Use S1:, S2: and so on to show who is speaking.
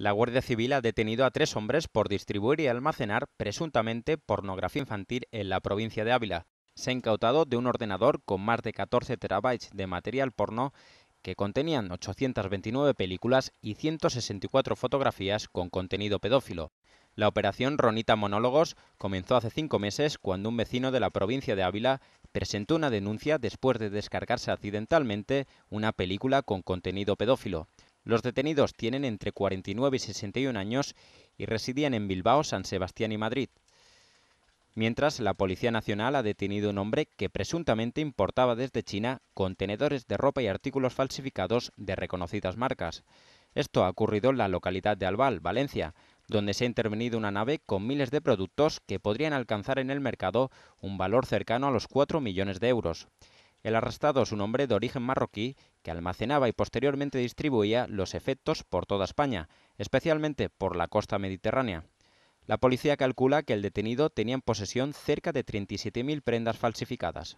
S1: La Guardia Civil ha detenido a tres hombres por distribuir y almacenar presuntamente pornografía infantil en la provincia de Ávila. Se ha incautado de un ordenador con más de 14 terabytes de material porno que contenían 829 películas y 164 fotografías con contenido pedófilo. La operación Ronita Monólogos comenzó hace cinco meses cuando un vecino de la provincia de Ávila presentó una denuncia después de descargarse accidentalmente una película con contenido pedófilo. Los detenidos tienen entre 49 y 61 años y residían en Bilbao, San Sebastián y Madrid. Mientras, la Policía Nacional ha detenido un hombre que presuntamente importaba desde China contenedores de ropa y artículos falsificados de reconocidas marcas. Esto ha ocurrido en la localidad de Albal, Valencia, donde se ha intervenido una nave con miles de productos que podrían alcanzar en el mercado un valor cercano a los 4 millones de euros. El arrestado es un hombre de origen marroquí que almacenaba y posteriormente distribuía los efectos por toda España, especialmente por la costa mediterránea. La policía calcula que el detenido tenía en posesión cerca de 37.000 prendas falsificadas.